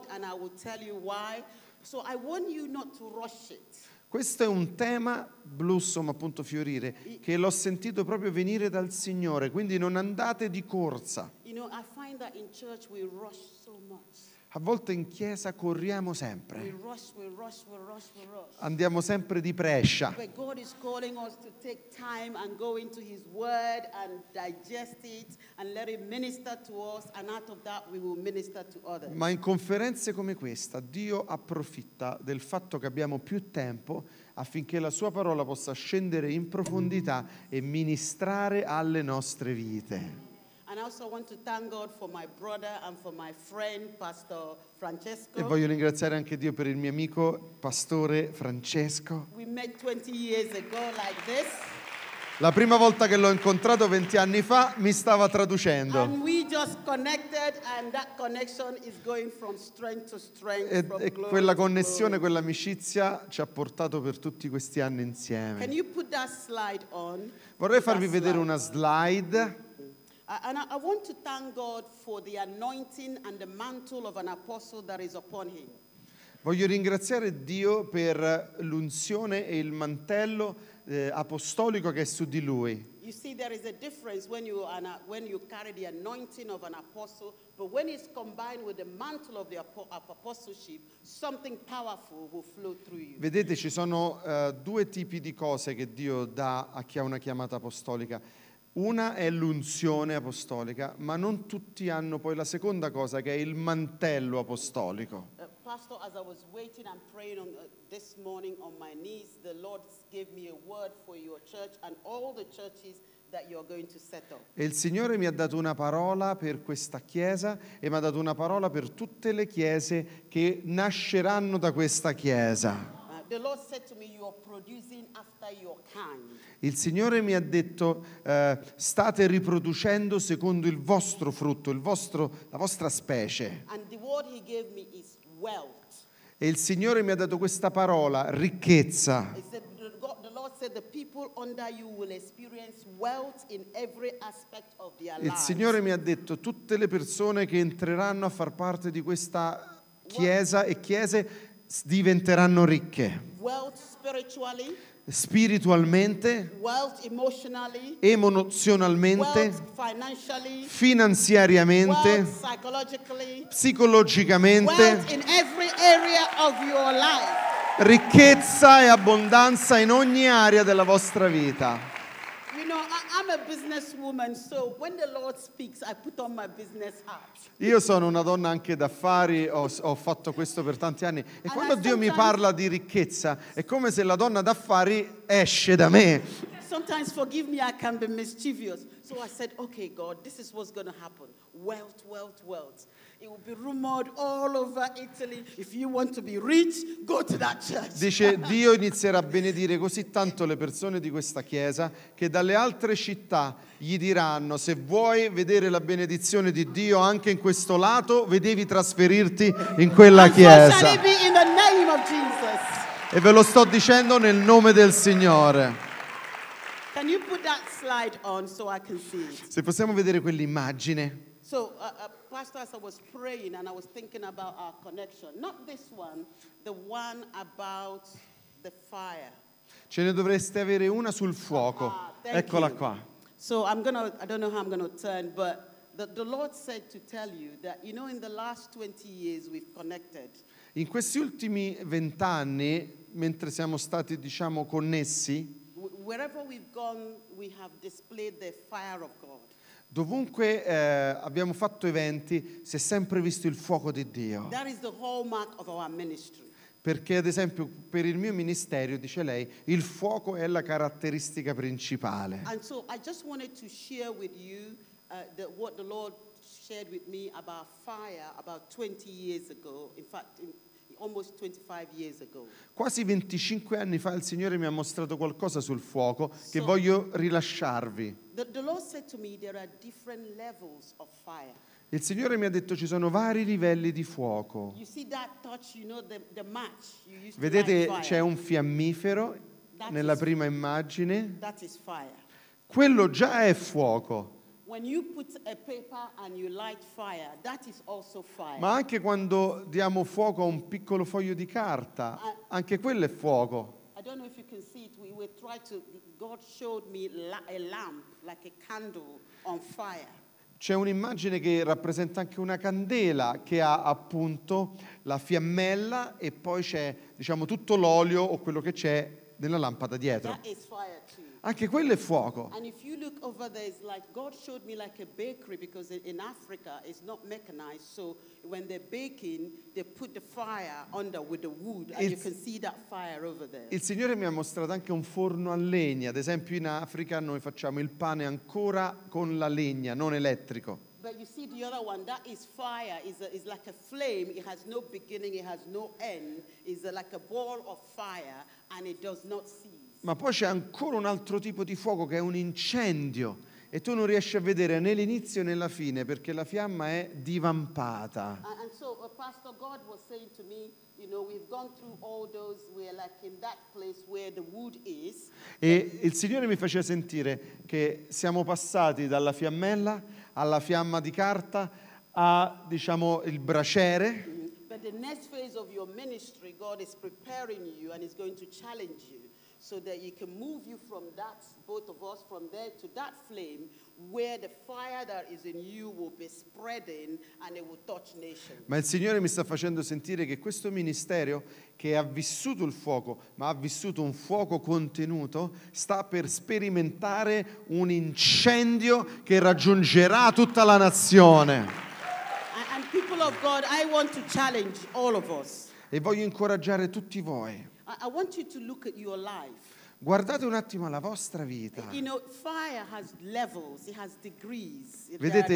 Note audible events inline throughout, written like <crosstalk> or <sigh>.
God and I will tell you why. So I want you not to rush it. Questo è un tema, Blossom appunto fiorire, che l'ho sentito proprio venire dal Signore, quindi non andate di corsa. You know, I find that in church we rush so much. A volte in chiesa corriamo sempre. Andiamo sempre di prescia. Ma in conferenze come questa Dio approfitta del fatto che abbiamo più tempo affinché la sua parola possa scendere in profondità e ministrare alle nostre vite. Friend, e voglio ringraziare anche Dio per il mio amico, pastore Francesco. Like La prima volta che l'ho incontrato 20 anni fa mi stava traducendo. e, e quella connessione, quell'amicizia ci ha portato per tutti questi anni insieme. Vorrei farvi vedere una slide. Uh, and I want to thank God for the anointing and the mantle of an apostle that is upon him. Voglio ringraziare Dio per l'unzione e il mantello eh, apostolico che è su di lui. You see, there is a difference when you, an, uh, when you carry the anointing of an apostle, but when it's combined with the mantle of the of apostleship, something powerful will flow through you. Vedete, ci sono uh, due tipi di cose che Dio dà a chi ha una chiamata apostolica una è l'unzione apostolica, ma non tutti hanno poi la seconda cosa che è il mantello apostolico. Uh, Pastor, as I was waiting and praying on, uh, this morning on my knees, the Lord gave me a word for your church and all the churches e il Signore mi ha dato una parola per questa chiesa e mi ha dato una parola per tutte le chiese che nasceranno da questa chiesa. Il Signore mi ha detto, eh, state riproducendo secondo il vostro frutto, il vostro, la vostra specie. E il Signore mi ha dato questa parola, ricchezza. Il Signore mi ha detto, tutte le persone che entreranno a far parte di questa chiesa e chiese diventeranno ricche. Spiritualmente, emozionalmente, finanziariamente, psicologicamente, ricchezza e abbondanza in ogni area della vostra vita. Io sono una donna anche d'affari, ho, ho fatto questo per tanti anni e And quando I Dio mi parla di ricchezza è come se la donna d'affari esce da me. Sometimes forgive me I can be mischievous. So I said, okay God, this is what's going to happen. Wealth, wealth, wealth. Dice <laughs> Dio inizierà a benedire così tanto le persone di questa chiesa che dalle altre città gli diranno se vuoi vedere la benedizione di Dio anche in questo lato, vedevi trasferirti in quella chiesa. E ve lo sto dicendo nel nome del Signore. Se possiamo vedere quell'immagine So, uh, uh, Pastor, as I was praying and I was thinking about our connection, not this one, the one about the fire. Ce ne dovreste avere una sul fuoco. Ah, Eccola you. qua. So I'm gonna, I don't know how I'm gonna turn, but the, the Lord said to tell you that, you know, in the last 20 years we've connected. In questi ultimi vent'anni, mentre siamo stati, diciamo, connessi, Wherever we've gone, we have displayed the fire of God. Dovunque eh, abbiamo fatto eventi, si è sempre visto il fuoco di Dio. That is the hallmark of our ministry. Perché ad esempio per il mio ministero, dice lei, il fuoco è la caratteristica principale. And so I just wanted to share with you uh, the, what the Lord shared with me about fire about 20 years ago. In fact, in Quasi 25 anni fa il Signore mi ha mostrato qualcosa sul fuoco che voglio rilasciarvi. il Signore mi ha detto ci sono vari livelli di fuoco. Vedete c'è un fiammifero nella prima immagine. Quello già è fuoco. Ma anche quando diamo fuoco a un piccolo foglio di carta, ah. anche quello è fuoco. I don't know if you can see it. We, we try to. God showed me la- a lamp, a candle C'è un'immagine che rappresenta anche una candela che ha appunto la fiammella e poi c'è diciamo, tutto l'olio o quello che c'è nella lampada dietro. That is anche quello è fuoco. And if you look over there, it's like God showed me like a bakery because in Africa it's not mechanized. So when they're baking, they put the fire under with the wood, and il, you can see that fire over there. Il Signore mi ha mostrato anche un forno a legna. Ad esempio, in Africa noi facciamo il pane ancora con la legna, non elettrico. But you see the other one, that is fire, is is like a flame, it has no beginning, it has no end, it's like a ball of fire, and it does not cease ma poi c'è ancora un altro tipo di fuoco che è un incendio e tu non riesci a vedere né l'inizio né la fine perché la fiamma è divampata. And so uh, pastor God was saying to me, you know, we've gone through all those we're like in that place where the wood is. E il Signore mi faceva sentire che siamo passati dalla fiammella alla fiamma di carta a diciamo il braciere. Mm-hmm. But the next phase of your ministry God is preparing you and is going to challenge you so that you can move you from that, both of us, from there to that flame where the fire that is in you will be spreading and it will touch nations. Ma il Signore mi sta facendo sentire che questo ministero che ha vissuto il fuoco, ma ha vissuto un fuoco contenuto, sta per sperimentare un incendio che raggiungerà tutta la nazione. And people of God, I want to challenge all of us. E voglio incoraggiare tutti voi. Guardate un attimo la vostra vita. You know, levels, degrees, Vedete,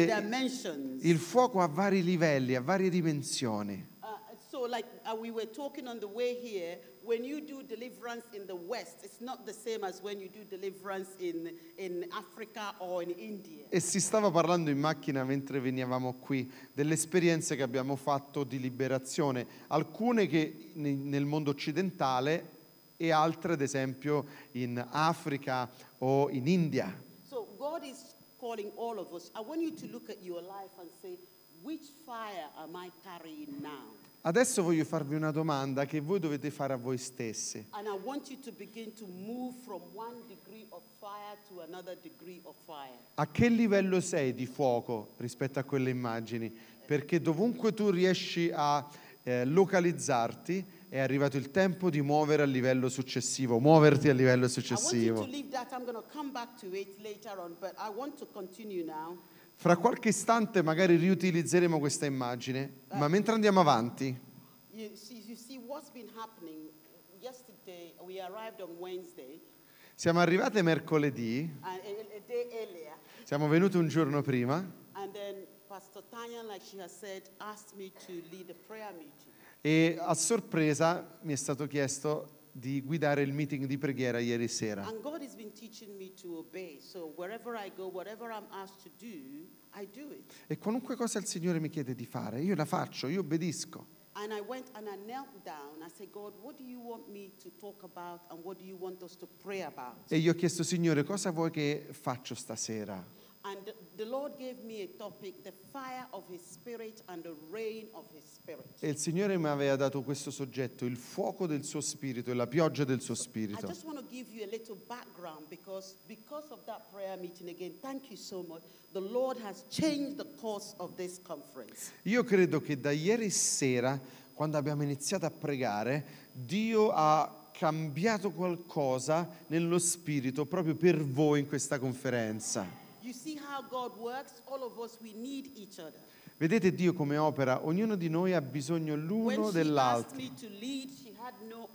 il fuoco ha vari livelli, ha varie dimensioni. Uh, so like, uh, we were talking on the way here, when you do deliverance in the West, it's not the same as when you do deliverance in, in Africa or in India. E si stava parlando in macchina mentre venivamo qui delle esperienze che abbiamo fatto di liberazione, alcune che nel mondo occidentale e altre ad esempio in Africa o in India. So God is calling all of us. I want you to look at your life and say which fire am I carrying now? Adesso voglio farvi una domanda che voi dovete fare a voi stessi. A che livello sei di fuoco rispetto a quelle immagini? Perché dovunque tu riesci a eh, localizzarti, è arrivato il tempo di muovere a livello successivo, muoverti a livello successivo. I want you to leave that, I'm going to come back to it later fra qualche istante magari riutilizzeremo questa immagine, uh, ma mentre andiamo avanti... You, you see what's been happening. Yesterday we arrived Siamo arrivate mercoledì. Ah, Siamo venuti un giorno prima. Tanyan, like said, e a sorpresa mi è stato chiesto di guidare il meeting di preghiera ieri sera. And God has been teaching me to obey. So wherever I go, whatever I'm asked to do, I do it. E qualunque cosa il Signore mi chiede di fare, io la faccio, io obbedisco. And I went and I knelt down. I said, God, what do you want me to talk about and what do you want us to pray about? E io ho chiesto, Signore, cosa vuoi che faccio stasera? And the Lord gave me a topic, the fire of his spirit and the rain of his spirit. E il Signore mi aveva dato questo soggetto, il fuoco del suo spirito e la pioggia del suo I spirito. just want to give you a little background because because of that prayer meeting again, thank you so much. The Lord has changed the course of this conference. Io credo che da ieri sera, quando abbiamo iniziato a pregare, Dio ha cambiato qualcosa nello spirito proprio per voi in questa conferenza. Vedete Dio come opera, ognuno di noi ha bisogno l'uno dell'altro. Lead, no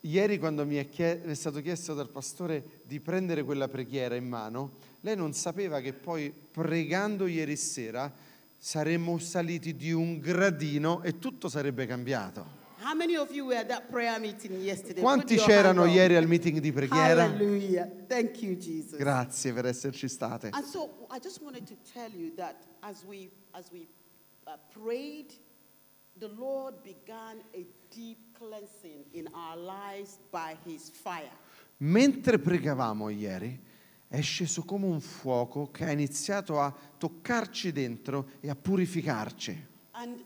Ieri quando mi è, chied- è stato chiesto dal pastore di prendere quella preghiera in mano, lei non sapeva che poi pregando ieri sera saremmo saliti di un gradino e tutto sarebbe cambiato. How many of you were at that prayer meeting yesterday? Quanti c'erano ieri al meeting di preghiera? Hallelujah. Thank you, Jesus. Grazie per esserci state. And so I just wanted to tell you that as we, as we uh, prayed, the Lord began a deep cleansing in our lives by his fire. Mentre pregavamo ieri, è sceso come un fuoco che ha iniziato a toccarci dentro e a purificarci. And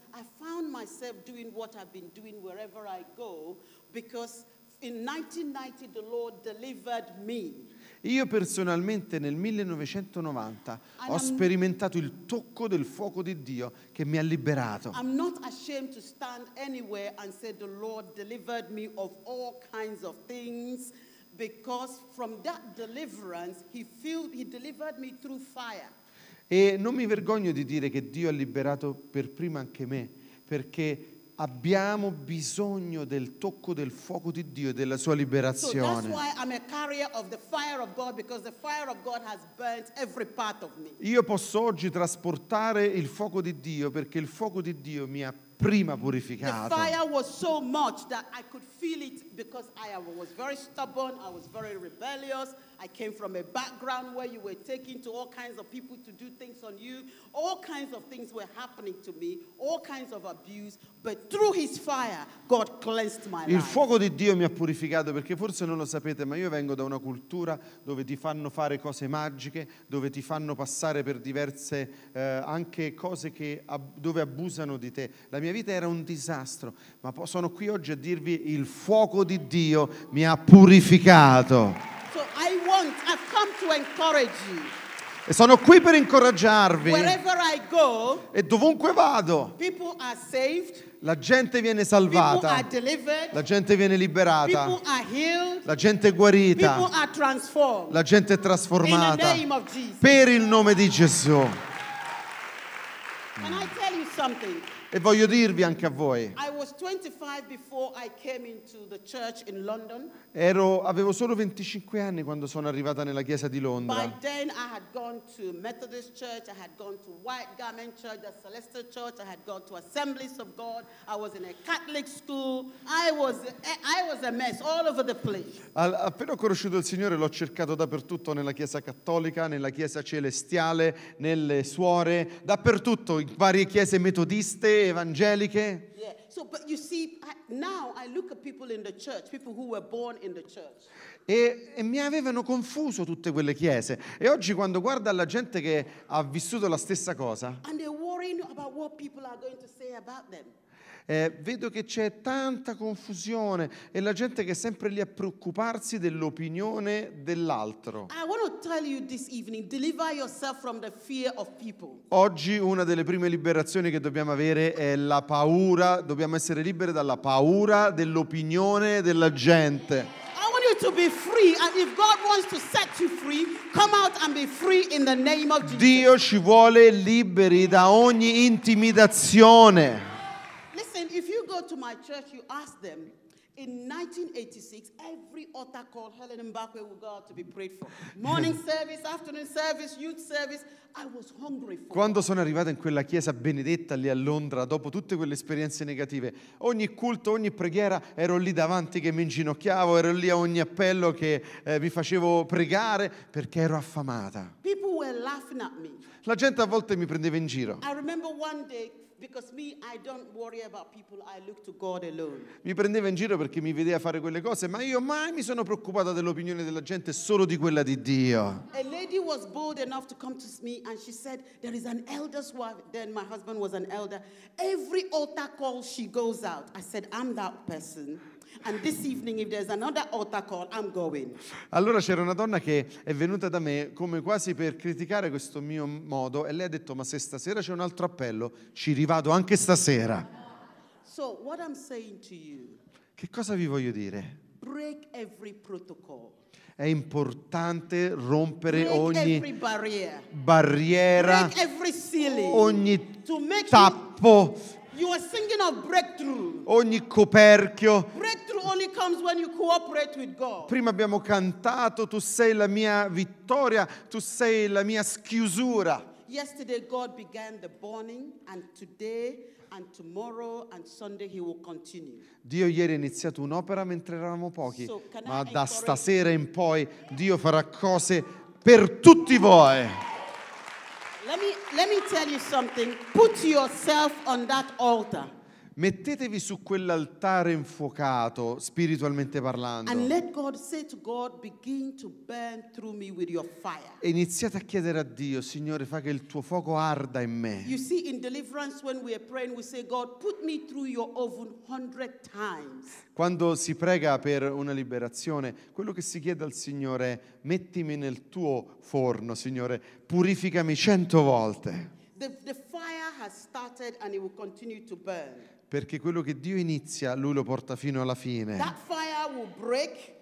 found myself doing what I've been doing wherever I go because in 1990 the Lord delivered me. Io personalmente nel 1990 And ho I'm, sperimentato il tocco del fuoco di Dio che mi ha liberato. I'm not ashamed to stand anywhere and say the Lord delivered me of all kinds of things because from that deliverance he filled he delivered me through fire. E non mi vergogno di dire che Dio ha liberato per prima anche me perché abbiamo bisogno del tocco del fuoco di Dio e della sua liberazione. Io posso oggi trasportare il fuoco di Dio perché il fuoco di Dio mi ha prima purificato. So i came from a background where you were taking to all kinds of people to do things on you. All kinds of things were happening to me, all kinds of abuse, but through his fire God cleansed my life. Il fuoco di Dio mi ha purificato perché forse non lo sapete, ma io vengo da una cultura dove ti fanno fare cose magiche, dove ti fanno passare per diverse eh, anche cose che, ab- dove abusano di te. La mia vita era un disastro, ma sono qui oggi a dirvi il fuoco di Dio mi ha purificato. So I want, I've come to encourage you. E sono qui per incoraggiarvi. I go, e dovunque vado, are saved, la gente viene salvata, are la gente viene liberata, are healed, la gente è guarita, are la gente è trasformata in the name of Jesus. per il nome di Gesù. Can I tell you something? E voglio dirvi anche a voi. Ero, avevo solo 25 anni quando sono arrivata nella chiesa di Londra. Appena ho conosciuto il Signore l'ho cercato dappertutto nella chiesa cattolica, nella chiesa celestiale, nelle suore, dappertutto in varie chiese metodiste evangeliche. e, e, mi avevano confuso tutte quelle chiese. E oggi quando guarda la gente che ha vissuto la stessa cosa. And about what are going to say about them eh, vedo che c'è tanta confusione e la gente che è sempre lì a preoccuparsi dell'opinione dell'altro. Oggi una delle prime liberazioni che dobbiamo avere è la paura, dobbiamo essere liberi dalla paura dell'opinione della gente. Dio ci vuole liberi da ogni intimidazione go to my church, you ask them, in 1986, every altar call Helen Mbakwe will go out to be prayed for. Morning <laughs> service, afternoon service, youth service. I was hungry for Quando sono arrivata in quella chiesa benedetta lì a Londra, dopo tutte quelle esperienze negative, ogni culto, ogni preghiera ero lì davanti che mi inginocchiavo, ero lì a ogni appello che eh, mi facevo pregare perché ero affamata. were at me. La gente a volte mi prendeva in giro. I remember one day Because me, I don't worry about people, I look to God alone. Mi prendeva in giro perché mi vedeva fare quelle cose, ma io mai mi sono preoccupata dell'opinione della gente, solo di quella di Dio. A lady was bold enough to come to me and she said, There is an elder's wife. Then my husband was an elder. Every altar call she goes out. I said, I'm that person. Call, allora c'era una donna che è venuta da me come quasi per criticare questo mio modo e lei ha detto ma se stasera c'è un altro appello ci rivado anche stasera. So you, che cosa vi voglio dire? Break every protocol è importante rompere Break ogni barriera, ceiling, ogni tappo, you, you ogni coperchio only comes when you cooperate with God. Prima abbiamo cantato, tu sei la mia vittoria, tu sei la mia schiusura. Yesterday God began the burning and today and tomorrow and Sunday he will continue. Dio ieri ha iniziato un'opera mentre eravamo pochi, so, ma I da stasera in poi Dio farà cose per tutti voi. Let me, let me tell you something. Put yourself on that altar. Mettetevi su quell'altare infuocato, spiritualmente parlando. E iniziate a chiedere a Dio, Signore, fa che il tuo fuoco arda in me. You see in deliverance when we are praying we say God, put me through your oven 100 times. Quando si prega per una liberazione, quello che si chiede al Signore è mettimi nel tuo forno, Signore, purificami cento volte. The, the fire has started and it will continue to burn perché quello che Dio inizia, Lui lo porta fino alla fine. Break,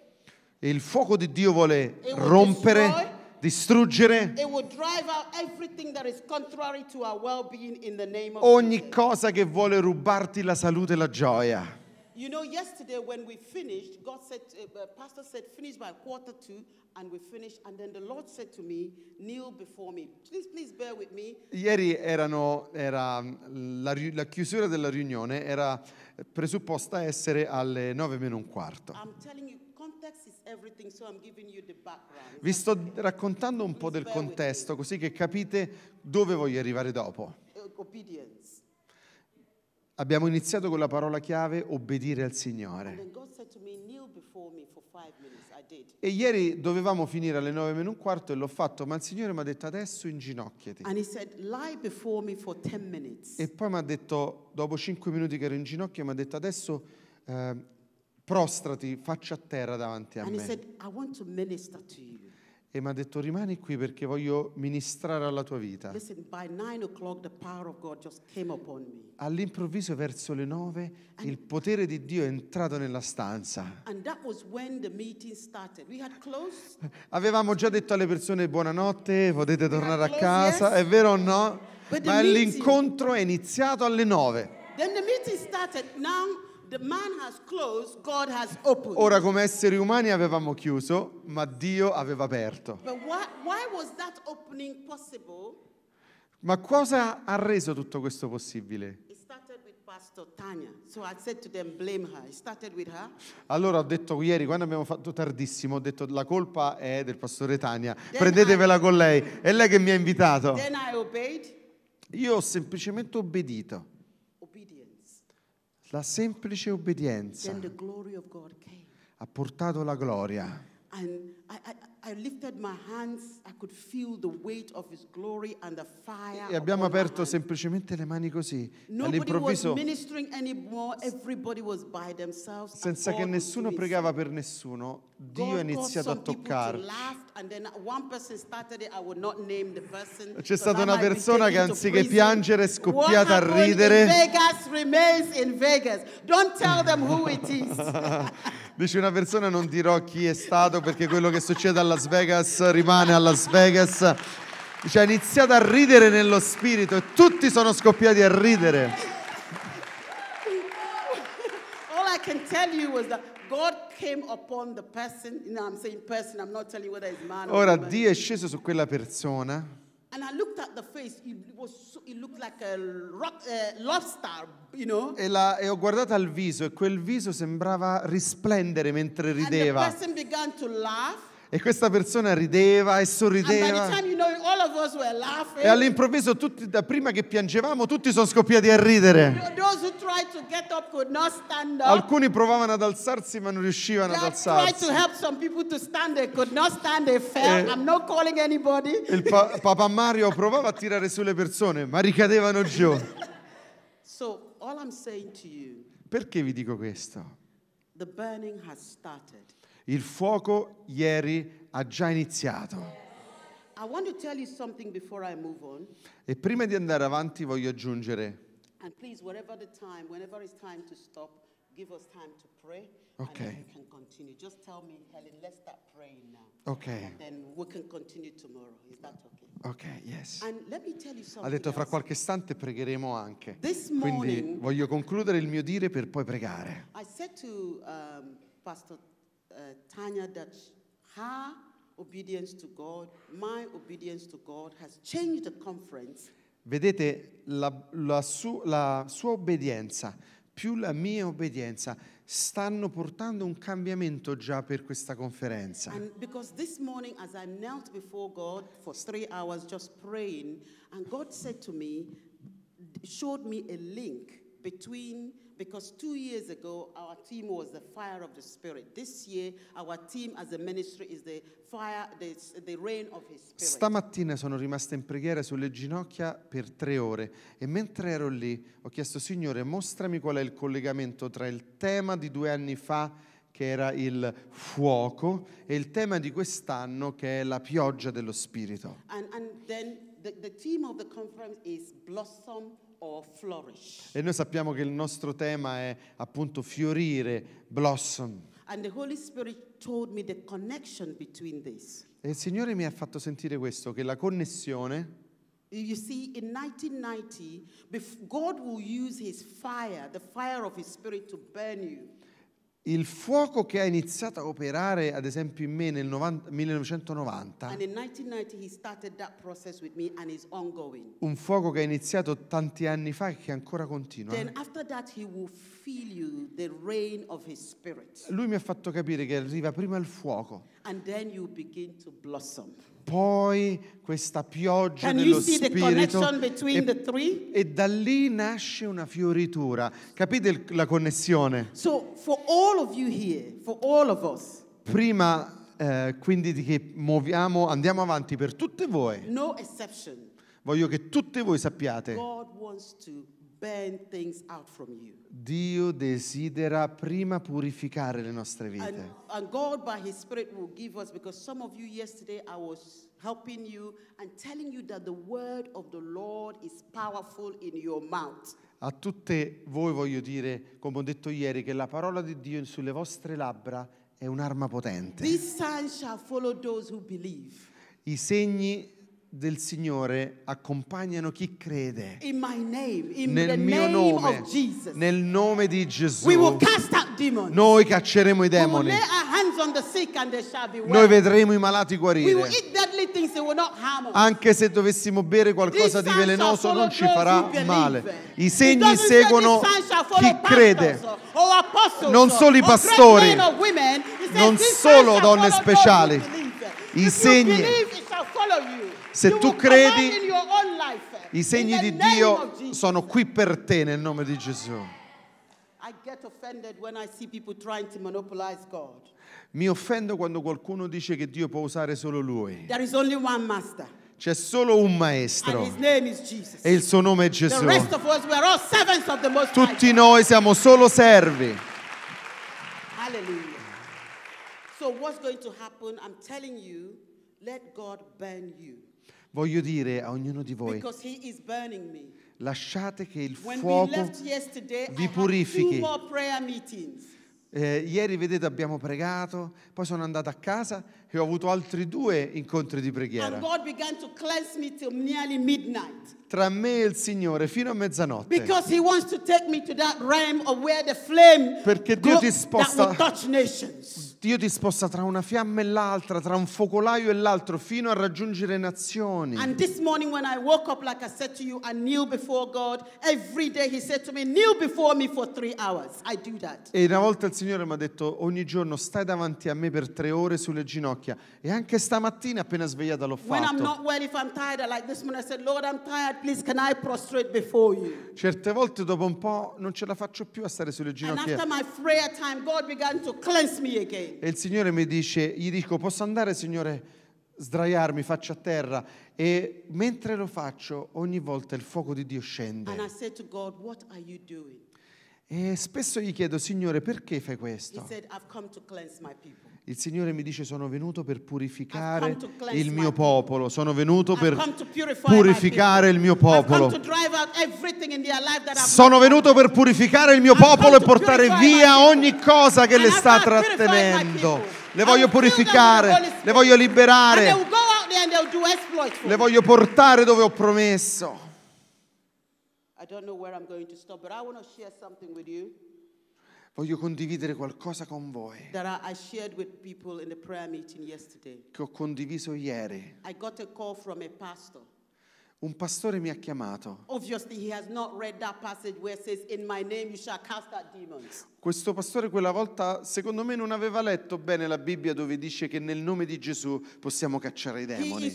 e il fuoco di Dio vuole rompere, distruggere ogni cosa che vuole rubarti la salute e la gioia. You know, yesterday when we finished, God said, uh, uh Pastor said, finish by quarter two, and we finished. And then the Lord said to me, kneel before me. Please, please bear with me. Ieri erano, era mm, la, la chiusura della riunione era presupposta essere alle nove meno un quarto. I'm telling you, vi sto raccontando un po' del contesto così che capite dove voglio arrivare dopo. Uh, obedience. Abbiamo iniziato con la parola chiave obbedire al Signore. E ieri dovevamo finire alle 9 meno un quarto e l'ho fatto, ma il Signore mi ha detto adesso inginocchiati. E poi mi ha detto, dopo 5 minuti che ero in ginocchio, mi ha detto adesso eh, prostrati, faccia a terra davanti a me. I want to to you e mi ha detto rimani qui perché voglio ministrare alla tua vita. All'improvviso verso le nove and il potere di Dio è entrato nella stanza. Closed... Avevamo già detto alle persone buonanotte, potete tornare a casa, yes. è vero o no? But Ma l'incontro meeting... è iniziato alle nove. Then the meeting started. Now closed, Ora come esseri umani avevamo chiuso, ma Dio aveva aperto. Why, why ma cosa ha reso tutto questo possibile? allora ho detto ieri, quando abbiamo fatto tardissimo, ho detto la colpa è del pastore Tania, then prendetevela I, con lei, è lei che mi ha invitato. Io ho semplicemente obbedito. La semplice obbedienza ha portato la gloria. And I, I, e abbiamo aperto semplicemente le mani così. All'improvviso, senza che nessuno pregava per nessuno, Dio ha iniziato a toccarci. C'è stata una persona che anziché piangere è scoppiata a ridere. <laughs> Dice una persona non dirò chi è stato perché quello che succede alla Las Vegas rimane a Las Vegas. ha iniziato a ridere nello spirito e tutti sono scoppiati a ridere. All I can tell you was that God came upon the person, you I'm saying person, I'm not telling you whether it's man Ora Dio è sceso su quella persona. And I looked at the face, it, was so, it looked like a rock, uh, lobster, you know. E, la, e ho guardato al viso e quel viso sembrava risplendere mentre rideva. And the person began to laugh. E questa persona rideva e sorrideva. e all'improvviso, tutti, prima che piangevamo, tutti sono scoppiati a ridere. Alcuni provavano ad alzarsi ma non riuscivano ad alzarsi. Stand, eh. Il papà Mario provava a tirare sulle persone ma ricadevano giù. <laughs> Perché vi dico questo? The burning has started il fuoco ieri ha già iniziato. I want to tell you something before I move on. E prima di andare avanti voglio aggiungere, And please, whatever the time, whenever it's time to stop, give us time to pray. And Okay. then we can continue. Just tell me, Helen, let's start praying now. And Then we can continue tomorrow. Is that okay? ok, yes. And let me tell you Ha something. detto fra qualche istante pregheremo anche. This Quindi morning- voglio concludere il mio dire per poi pregare. I said to um, Pastor uh, Tanya that her obedience to God, my obedience to God has changed the conference. Vedete la, la, su, la sua obbedienza più la mia obbedienza stanno portando un cambiamento già per questa conferenza. Morning, as I knelt before God for three hours, just praying, and God me, showed me a link between Because two years ago, our team was the fire of the Spirit. This year, our team as a ministry is the fire, the, the rain of His Spirit. Stamattina sono rimasta in preghiera sulle ginocchia per tre ore e mentre ero lì ho chiesto, Signore, mostrami qual è il collegamento tra il tema di due anni fa che era il fuoco, e il tema di quest'anno che è la pioggia dello Spirito. And, and the, the e noi sappiamo che il nostro tema è appunto fiorire, blossom. E il Signore mi ha fatto sentire questo, che la connessione... You see, in 1990, God will use his fire, the fire of his spirit to burn you il fuoco che ha iniziato a operare, ad esempio, in me nel 90, 1990, un fuoco che ha iniziato tanti anni fa e che ancora continua. Lui mi ha fatto capire che arriva prima il fuoco. And then you begin to blossom poi questa pioggia Can dello Spirito e, e, da lì nasce una fioritura. Capite la connessione? So here, us, prima eh, quindi che muoviamo, andiamo avanti per tutte voi. No voglio che tutte voi sappiate. God wants to Dio desidera prima purificare le nostre vite. And, and A tutte voi voglio dire, come ho detto ieri, che la parola di Dio sulle vostre labbra è un'arma potente. I segni del Signore accompagnano chi crede. In my name, in nel mio nome, nel nome di Gesù, noi cacceremo i demoni. Noi vedremo i malati guarire. Anche se dovessimo bere qualcosa di velenoso non ci farà male. I segni seguono chi crede. Non solo i pastori, non solo donne speciali. I segni se tu credi, i segni di Dio sono qui per te nel nome di Gesù. Mi offendo quando qualcuno dice che Dio può usare solo Lui. C'è solo un maestro e il suo nome è Gesù. Tutti noi siamo solo servi. Alleluia. So what's going to happen? I'm telling you, let God burn you. Voglio dire a ognuno di voi, lasciate che il fuoco vi purifichi. Eh, ieri, vedete, abbiamo pregato, poi sono andato a casa e ho avuto altri due incontri di preghiera. Tra me e il Signore, fino a mezzanotte. Perché Dio ti sposta- that will Dio ti sposta tra una fiamma e l'altra, tra un focolaio e l'altro, fino a raggiungere nazioni. And this morning when I woke up, like I said to you, I kneel before God. Every day He said to me, kneel before me for three hours. I do that. E una volta il Signore mi ha detto, ogni giorno stai davanti a me per tre ore sulle ginocchia. E anche stamattina appena svegliata l'ho fatto. When I'm not well, if I'm tired, like this morning I said, Lord, I'm tired, please can I prostrate before you? Certe volte dopo un po' non ce la faccio più a stare sulle ginocchia. And after my prayer time, God began to cleanse me again e il Signore mi dice, gli dico, posso andare Signore? sdraiarmi faccio a terra e mentre lo faccio ogni volta il fuoco di Dio scende. God, e spesso gli chiedo, Signore, perché fai questo? Said, il Signore mi dice sono venuto per purificare il mio popolo, sono venuto per purificare il mio popolo. Sono venuto per purificare il mio popolo e portare via ogni cosa che le sta trattenendo. Le voglio purificare, le voglio liberare, le voglio portare dove ho promesso. I don't know where I'm going to stop, but I want to share something with you. Voglio condividere qualcosa con voi. Che ho condiviso ieri. Pastor. Un pastore mi ha chiamato. Ovviamente, non ha letto dove dice: In demons questo pastore quella volta secondo me non aveva letto bene la Bibbia dove dice che nel nome di Gesù possiamo cacciare i demoni.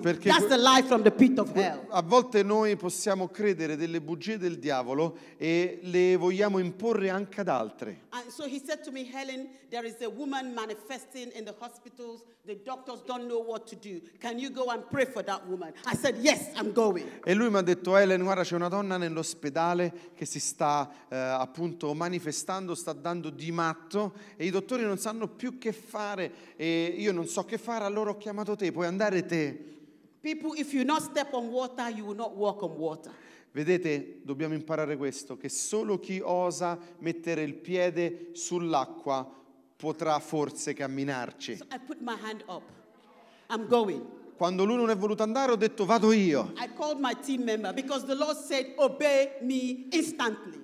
Perché A volte noi possiamo credere delle bugie del diavolo e le vogliamo imporre anche ad altri. And so he said to me, Helen, there is a woman manifesting in the hospitals. The doctors don't know what to do. Can you go and pray for that woman? I said, yes, I'm going. E lui mi ha detto, Helen, guarda, c'è una donna nell'ospedale che si sta eh, appunto manifestando, sta dando di matto e i dottori non sanno più che fare e io non so che fare, allora ho chiamato te, puoi andare te. People, if you not step on water, you will not walk on water. Vedete, dobbiamo imparare questo, che solo chi osa mettere il piede sull'acqua potrà forse camminarci. So I put my hand up. I'm going. Quando lui non è voluto andare, ho detto vado io. I called my team member because the Lord said, obey me instantly.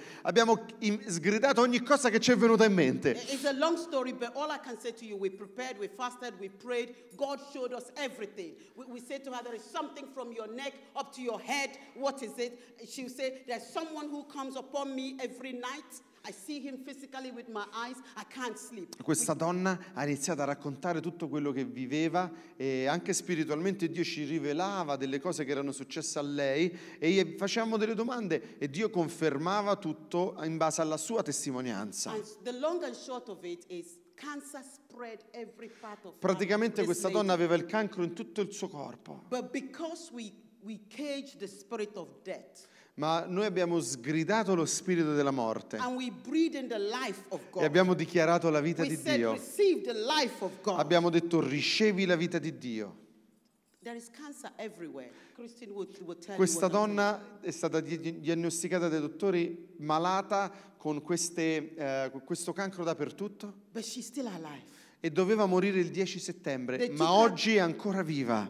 abbiamo sgridato ogni cosa che ci è venuta in mente. It's a long story, but all I can say to you, we prepared, we fasted, we prayed. God showed us everything. We, we said to her, there is something from your neck up to your head. What is it? She said, there's someone who comes upon me every night. Questa donna ha iniziato a raccontare tutto quello che viveva e anche spiritualmente Dio ci rivelava delle cose che erano successe a lei e gli facevamo delle domande e Dio confermava tutto in base alla sua testimonianza. Praticamente questa donna aveva il cancro in tutto il suo corpo. But because we, we cage the spirit of death. Ma noi abbiamo sgridato lo spirito della morte e abbiamo dichiarato la vita di Dio. Abbiamo detto ricevi la vita di Dio. Questa donna è stata diagnosticata dai dottori malata con queste, eh, questo cancro dappertutto. E doveva morire il 10 settembre, ma oggi è ancora viva.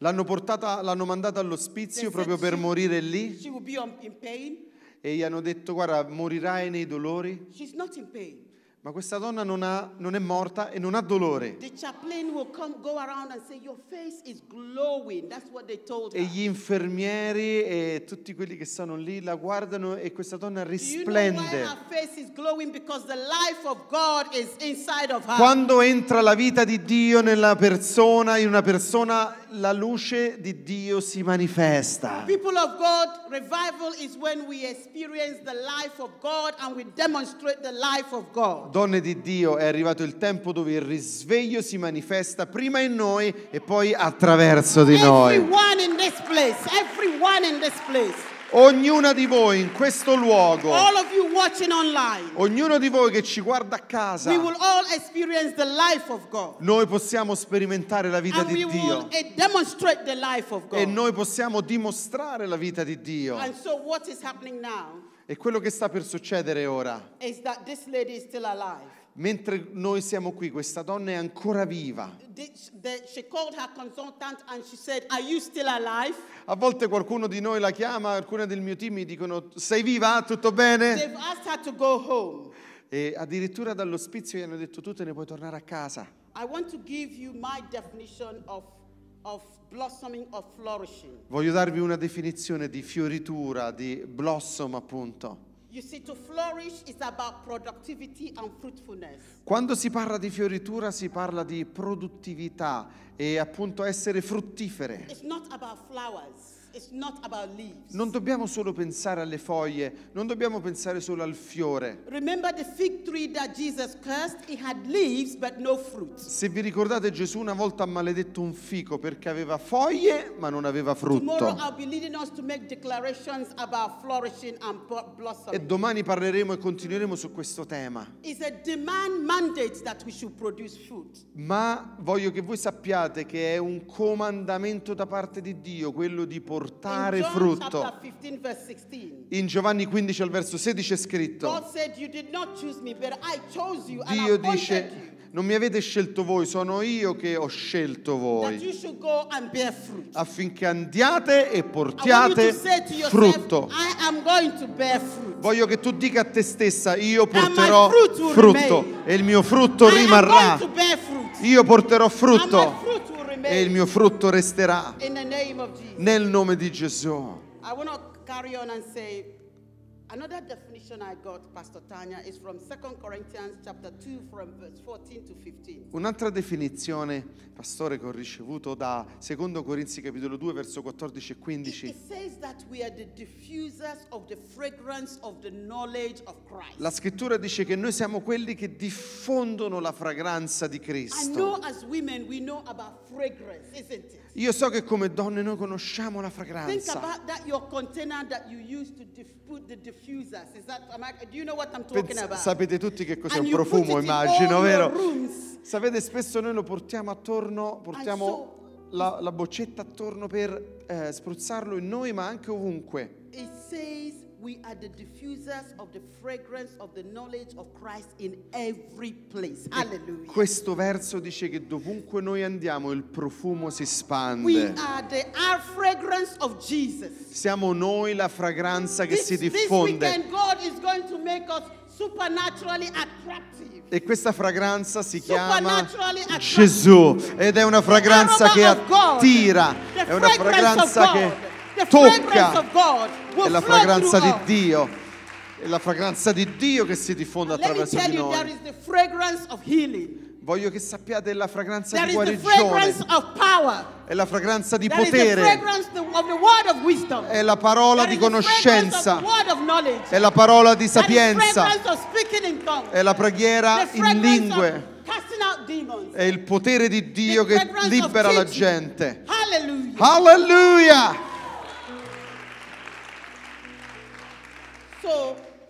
L'hanno, portata, l'hanno mandata all'ospizio proprio per she, morire lì. E gli hanno detto, guarda, morirai nei dolori. in ma questa donna non, ha, non, è morta e non ha dolore. E gli infermieri e tutti quelli che sono lì la guardano e questa donna risplende. Quando entra la vita di Dio nella persona, in una persona, la luce di Dio si manifesta. People of God, revival is when we experience the life of God and we demonstrate the life of God donne di Dio, è arrivato il tempo dove il risveglio si manifesta prima in noi e poi attraverso di noi. in this place, in this place. Ognuna di voi in questo luogo, All of you online. ognuno di voi che ci guarda a casa, We will all the life of God. noi possiamo sperimentare la vita And di we Dio eh, the life of God. e noi possiamo dimostrare la vita di Dio. And so what is happening now? E quello che sta per succedere ora is that this lady is still alive. Mentre noi siamo qui, questa donna è ancora viva. A volte qualcuno di noi la chiama, alcune del mio team mi dicono sei viva, tutto bene? E addirittura dall'ospizio gli hanno detto tu te ne puoi tornare a casa. I want to give you my definition of Voglio darvi una definizione di fioritura, di blossom appunto. See, Quando si parla di fioritura si parla di produttività e appunto essere fruttifere. It's not about flowers. Non dobbiamo solo pensare alle foglie, non dobbiamo pensare solo al fiore. Se vi ricordate Gesù una volta ha maledetto un fico perché aveva foglie ma non aveva frutto. E domani parleremo e continueremo su questo tema. Ma voglio che voi sappiate che è un comandamento da parte di Dio quello di poter portare frutto. In Giovanni 15 al verso 16 è scritto, Dio dice, non mi avete scelto voi, sono io che ho scelto voi, affinché andiate e portiate frutto. Voglio che tu dica a te stessa, io porterò frutto e il mio frutto rimarrà. Io porterò frutto e il mio frutto resterà nel nome di Gesù. Another definition I got, Pastor Tanya, is from 2 Corinthians chapter 2 from verse 14 to 15. Un'altra definizione, pastore, che ho ricevuto da 2 Corinzi capitolo 2 verso 14 e 15. It says that we are the diffusers of the fragrance of the knowledge of Christ. La scrittura dice che noi siamo quelli che diffondono la fragranza di Cristo. I know as women we know about fragrance, isn't it? Io so che come donne noi conosciamo la fragranza. Think about that your container that you use to put the diffusion Pens- sapete tutti che cos'è un profumo, immagino, vero? Sapete, spesso noi lo portiamo attorno, portiamo la, la, boccetta attorno per eh, spruzzarlo in noi, ma anche ovunque. It says we are the diffusers of the fragrance of the knowledge of Christ in every place. Hallelujah. Questo verso dice che dovunque noi andiamo il profumo si spande. We are the our fragrance of Jesus. Siamo noi la fragranza che this, si diffonde. This weekend God is going to make us supernaturally attractive. E questa fragranza si chiama Gesù ed è una fragranza che attira, è una fragranza che tocca è la fragranza di Dio è la fragranza di Dio che si diffonde attraverso di noi Voglio che sappiate la fragranza di guarigione. È la fragranza di potere. È la parola di conoscenza. È la parola di sapienza. È la preghiera in lingue. È il potere di Dio che libera la gente. Alleluia! Alleluia!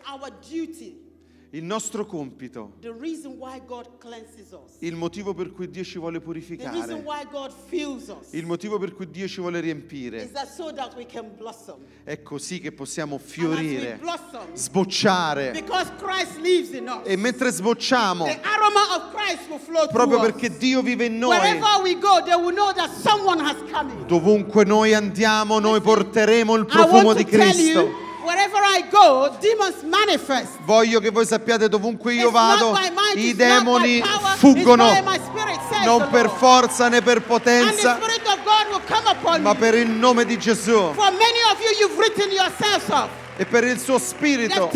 our duty, il nostro compito, the why God us, il motivo per cui Dio ci vuole the purificare, why God fills us, il motivo per cui Dio ci vuole is riempire, that so that we can è così che possiamo And we fiorire, blossom, sbocciare. in us, E mentre sbocciamo, the aroma of will flow proprio perché Dio vive in noi, we go, they will know that has come in. dovunque noi andiamo, noi porteremo il profumo di to you, Cristo wherever I go, demons manifest. Voglio che voi sappiate dovunque io vado, i demoni fuggono. non per forza né per potenza, ma per il nome di Gesù. You, e per il suo spirito.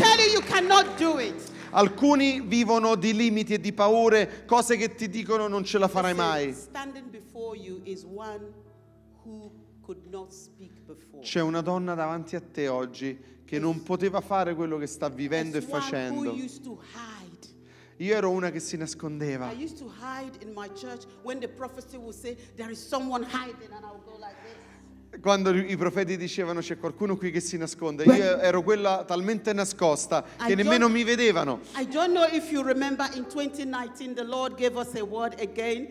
Alcuni vivono di limiti e di paure, cose che ti dicono non ce la farai mai. C'è una donna davanti a te oggi che non poteva fare quello che sta vivendo e facendo. Io ero una che si nascondeva. Quando i profeti dicevano c'è qualcuno qui che si nasconde, io ero quella talmente nascosta che nemmeno mi vedevano. I don't know if you remember in 2019 the Lord gave us a word again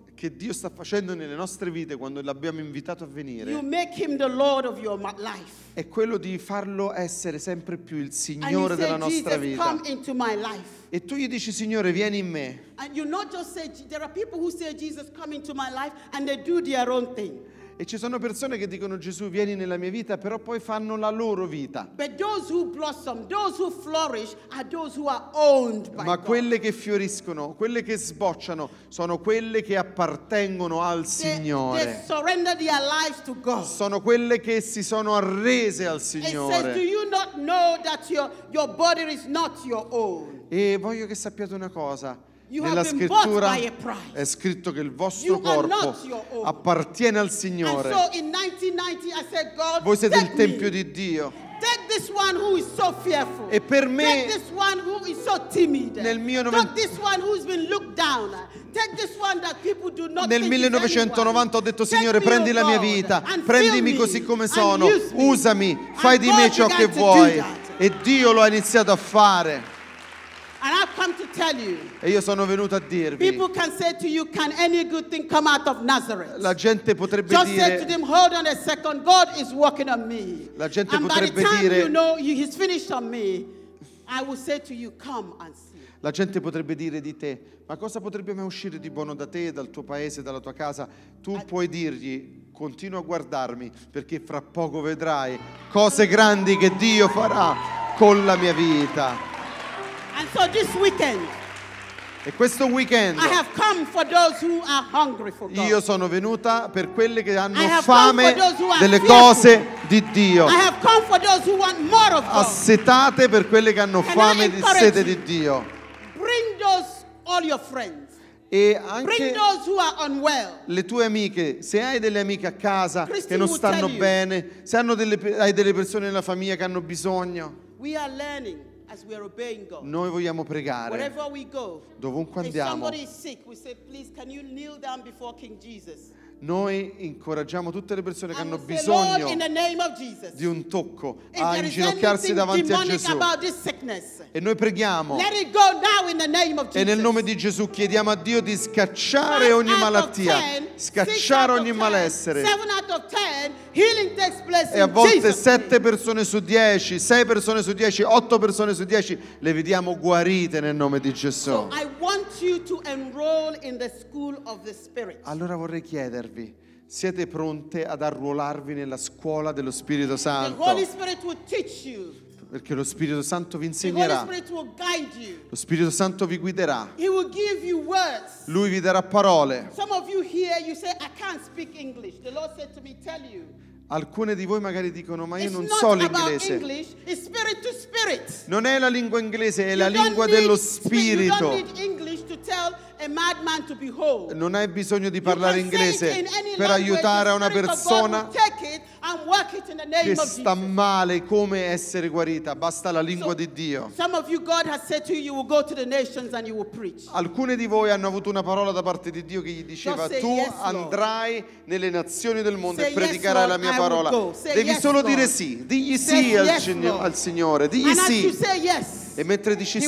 che Dio sta facendo nelle nostre vite quando l'abbiamo invitato a venire è quello di farlo essere sempre più il Signore della nostra vita. E tu gli dici Signore vieni in me. And you not just say there are people who say Jesus come into my life and they do their own thing. E ci sono persone che dicono Gesù vieni nella mia vita, però poi fanno la loro vita. Ma quelle che fioriscono, quelle che sbocciano, sono quelle che appartengono al they, Signore. They sono quelle che si sono arrese al Signore. e voglio che sappiate una cosa nella scrittura è scritto che il vostro corpo appartiene al Signore. Voi siete il Tempio di Dio. Take this one who is so fearful. E per me Take this one who is so timid. Nel mio Take this one who's been looked down. Take this one that people do not Nel 1990 ho detto Signore, Take prendi la mia vita, prendimi così come sono, usami, fai di me ciò che vuoi. E Dio lo ha iniziato a fare come to tell you. E io sono venuto a dirvi. People can say to you, can any good thing come out of Nazareth? La gente potrebbe Just dire. Just say to them, hold on a second, God is working on me. La gente and potrebbe dire. And by the time dire, you know he's finished on me, I will say to you, come and see. La gente potrebbe dire di te, ma cosa potrebbe mai uscire di buono da te, dal tuo paese, dalla tua casa? Tu I, puoi dirgli, continua a guardarmi perché fra poco vedrai cose grandi che Dio farà con la mia vita. And so this weekend, e questo weekend I have come for those who are for God. io sono venuta per quelli che hanno fame delle cose di Dio, I have come for those who want more of God. assetate per quelli che hanno Can fame di sete di Dio. Bring those all your friends. E Bring those who are unwell. le tue amiche, se hai delle amiche a casa che non stanno bene, se hanno delle hai delle persone nella famiglia che hanno bisogno, We are learning noi vogliamo pregare. Dovunque andiamo. Noi incoraggiamo tutte le persone che hanno bisogno di un tocco a inginocchiarsi davanti a Gesù. E noi preghiamo. E nel nome di Gesù chiediamo a Dio di scacciare ogni malattia, scacciare ogni malessere e a volte 7 persone su 10, 6 persone su 10, 8 persone su 10 le vediamo guarite nel nome di Gesù. Allora vorrei chiedervi siete pronte ad arruolarvi nella scuola dello Spirito Santo? Perché lo Spirito Santo vi insegnerà. Lo Spirito Santo vi guiderà. Lui vi darà parole. Some of you here you say I can't speak English. The Lord said to me tell you Alcune di voi magari dicono ma io it's non so l'inglese. English, spirit spirit. Non è la lingua inglese, è you la lingua dello spirito. English to tell non hai bisogno di parlare inglese per aiutare una persona che sta male come essere guarita. Basta la lingua di Dio. Alcuni di voi hanno avuto una parola da parte di Dio che gli diceva tu andrai nelle nazioni del mondo e predicherai la mia parola. Devi solo dire sì. Digli sì al, Signore. Digli sì. E mentre dici sì,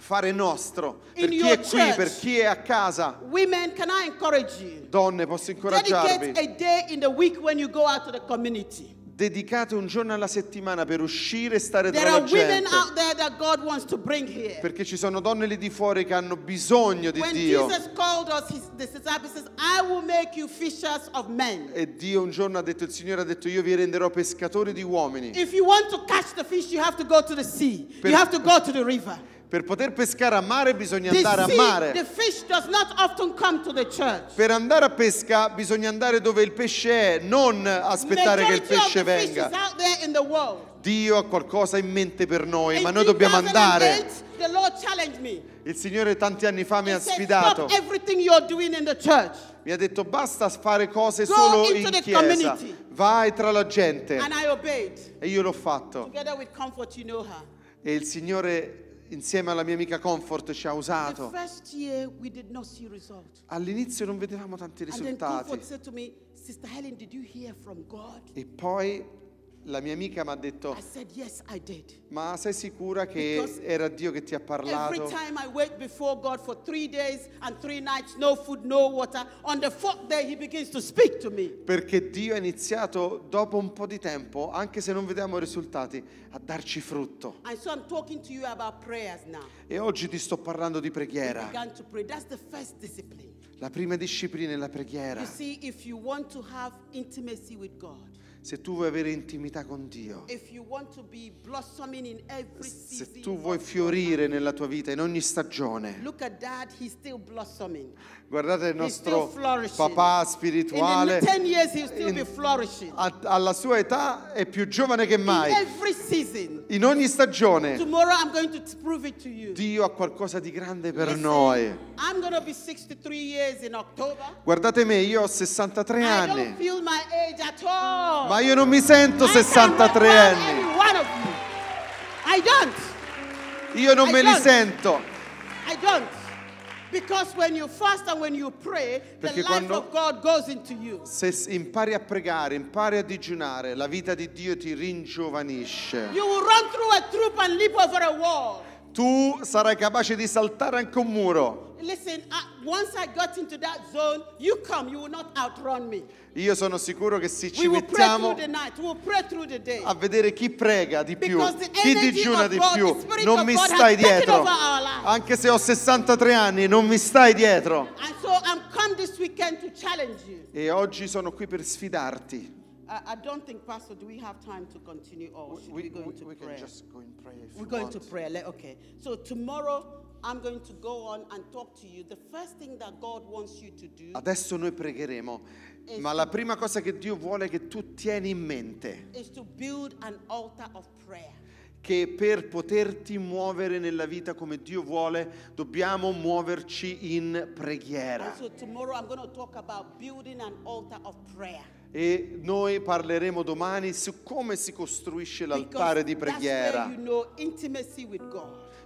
fare nostro per chi è qui, per chi è a casa. Women, can I you? Donne, posso incoraggiarvi. Dedicate un giorno alla settimana per uscire e stare there tra gente. Perché ci sono donne lì di fuori che hanno bisogno di Dio. e Dio un giorno ha detto, il Signore ha detto, io vi renderò pescatori di uomini. Se catturare andare al per, per poter pescare a mare bisogna This andare a mare. The fish does not often come to the Per andare a pesca bisogna andare dove il pesce è, non aspettare Majority che il pesce venga. Dio ha qualcosa in mente per noi, in ma noi dobbiamo andare. Il Signore tanti anni fa mi He ha sfidato. Mi ha detto basta fare cose Go solo in chiesa. Community. Vai tra la gente. E io l'ho fatto. You know e il Signore insieme alla mia amica Comfort ci ha usato. All'inizio non vedevamo tanti risultati. e poi la mia amica mi ha detto, said, yes, ma sei sicura che Because era Dio che ti ha parlato? Three three nights, no food, no water, to to Perché Dio ha iniziato dopo un po' di tempo, anche se non vediamo risultati, a darci frutto. So e oggi ti sto parlando di preghiera. La prima disciplina è la preghiera. You see, if you want to have intimacy with God, se tu vuoi avere intimità con Dio, se tu vuoi fiorire nella tua vita in ogni stagione, guardate il nostro papà spirituale, alla sua età è più giovane che mai. In ogni stagione, Dio ha qualcosa di grande per noi. Guardate me, io ho 63 anni. Ma io non mi sento 63 anni. Io non I me don't. li sento. I don't. Because when you fast and when you pray, Perché the life of God goes into you. Se impari a pregare, impari a digiunare, la vita di Dio ti ringiovanisce. You will run through a troop and leap over a wall tu sarai capace di saltare anche un muro. Listen, I, uh, once I got into that zone, you come, you will not outrun me. Io sono sicuro che se ci We mettiamo a vedere chi prega di più, chi digiuna di più, non mi stai dietro. Anche se ho 63 anni, non mi stai dietro. And so I'm come this to you. E oggi sono qui per sfidarti. I, I don't think, Pastor, do we have time to continue or should we, we go into we prayer? We can just go in prayer. We're going want. to prayer. Okay. So tomorrow I'm going to go on and talk to you. The first thing that God wants you to do. Adesso noi pregheremo, ma la prima cosa che Dio vuole che tu tieni in mente is altar of che per poterti muovere nella vita come Dio vuole, dobbiamo muoverci in preghiera. And so tomorrow I'm going to talk about an altar of prayer e noi parleremo domani su come si costruisce l'altare di preghiera.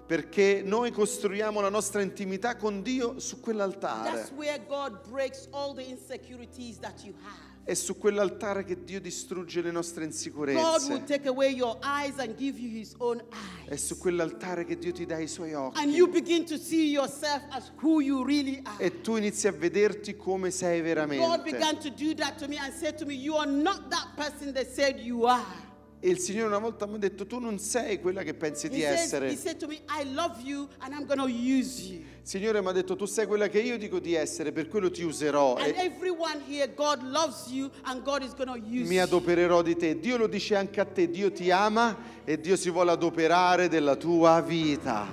Perché noi costruiamo la nostra intimità con Dio su quell'altare. That's where God breaks all the insecurities that you have. È su quell'altare che Dio distrugge le nostre insicurezze. È su quell'altare che Dio ti dà i suoi occhi. E tu inizi a vederti come sei God veramente. began to do that to me and said to me, You are not that person they said you are. E il Signore una volta mi ha detto, tu non sei quella che pensi di essere. Il Signore mi ha detto, tu sei quella che io dico di essere, per quello ti userò. E mi adopererò di te. Dio lo dice anche a te, Dio ti ama e Dio si vuole adoperare della tua vita.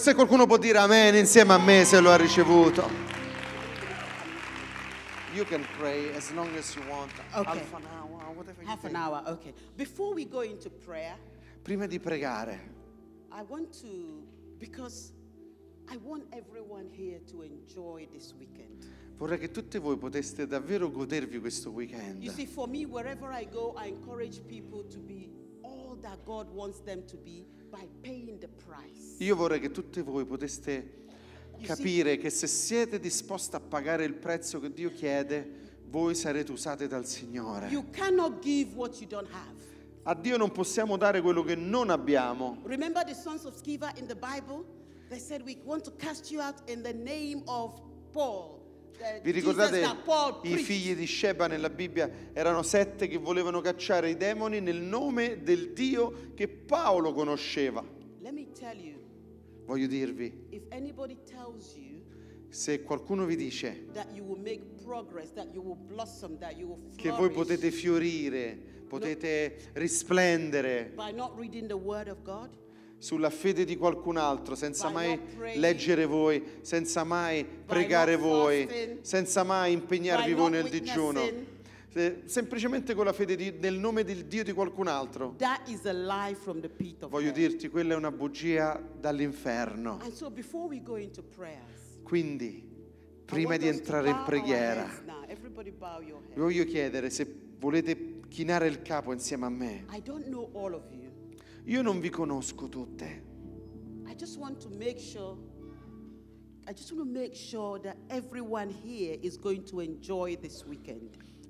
Se qualcuno può dire amen insieme a me se lo ha ricevuto. You can pray as long as you want. Okay poteva half an hour, okay. Before we go into prayer, prima di pregare, I want to because I want everyone here to enjoy this weekend. Vorrei che tutti voi poteste davvero godervi questo weekend. You see, for me, wherever I go, I encourage people to be all that God wants them to be by paying the price. Io vorrei che tutti voi poteste capire che se siete disposti a pagare il prezzo che Dio chiede, voi sarete usate dal Signore. You give what you don't have. A Dio non possiamo dare quello che non abbiamo. Remember the sons of Sceva in the Bible? They said we want to cast you out in the name of Paul. Vi ricordate i figli di Sheba nella Bibbia erano sette che volevano cacciare i demoni nel nome del Dio che Paolo conosceva. Voglio dirvi, se qualcuno vi dice blossom, flourish, che voi potete fiorire, potete no, risplendere God, sulla fede di qualcun altro, senza mai praying, leggere voi, senza mai pregare voi, fasting, senza mai impegnarvi voi nel digiuno, eh, semplicemente con la fede di, nel nome del Dio di qualcun altro. Voglio dirti, quella è una bugia dall'inferno. And so before we go into prayers, quindi, prima di entrare in preghiera, vi voglio chiedere se volete chinare il capo insieme a me. Io non vi conosco tutte.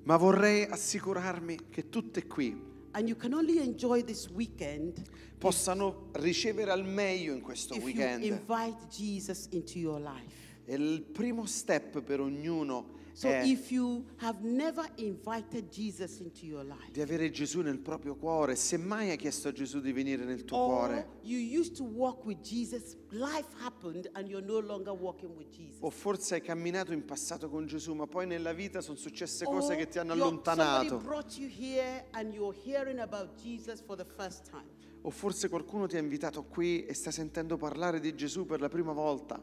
Ma vorrei assicurarmi che tutte qui And you can only enjoy this weekend possano ricevere al meglio in questo weekend. invite Jesus into your life il primo step per ognuno So è if you have never Jesus into your life, di avere Gesù nel proprio cuore. Se mai hai chiesto a Gesù di venire nel tuo cuore, o forse hai camminato in passato con Gesù, ma poi nella vita sono successe cose che ti hanno you're- Somebody allontanato. brought you here and you're hearing about Jesus for the first o forse qualcuno ti ha invitato qui e sta sentendo parlare di Gesù per la prima volta.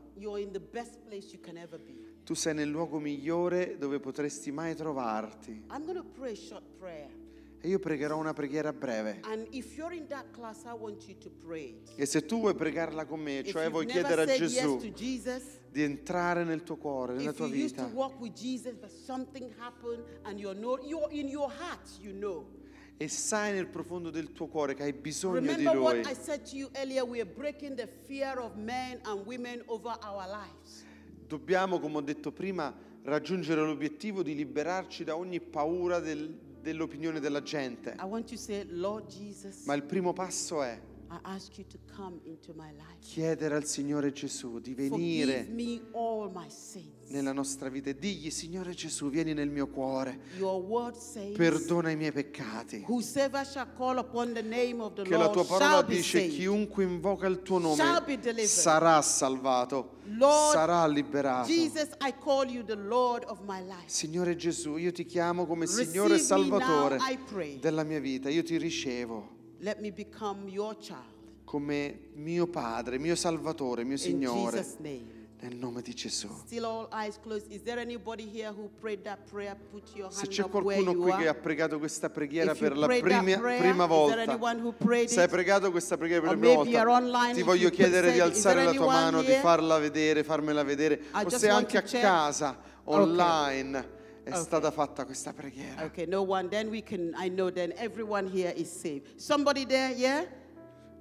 Tu sei nel luogo migliore dove potresti mai trovarti. E io pregherò una preghiera breve. Class, e se tu vuoi pregarla con me, cioè vuoi chiedere a Gesù yes Jesus, di entrare nel tuo cuore, nella tua vita. Jesus, happened, you're, you're heart, you know e sai nel profondo del tuo cuore che hai bisogno di Lui. Dobbiamo, come ho detto prima, raggiungere l'obiettivo di liberarci da ogni paura del- dell'opinione della gente. I want to say, Lord Jesus, Ma il primo passo è, Chiedere al Signore Gesù di venire nella nostra vita e digli, Signore Gesù, vieni nel mio cuore, perdona i miei peccati. Che la tua parola dice, chiunque invoca il tuo nome sarà salvato, sarà liberato. Signore Gesù, io ti chiamo come Signore e Salvatore della mia vita, io ti ricevo. Let me become your child. Come mio Padre, mio Salvatore, mio Signore. In Jesus name. Nel nome di Gesù. Se c'è qualcuno qui che ha pregato questa preghiera per la prima, prima volta, se hai pregato questa preghiera per la prima volta, ti voglio chiedere di alzare la tua mano, di farla vedere, farmela vedere, o se anche a casa, online. È okay. stata fatta questa preghiera. Okay, no one. Then we can, I know then everyone here is saved. Somebody there, yeah?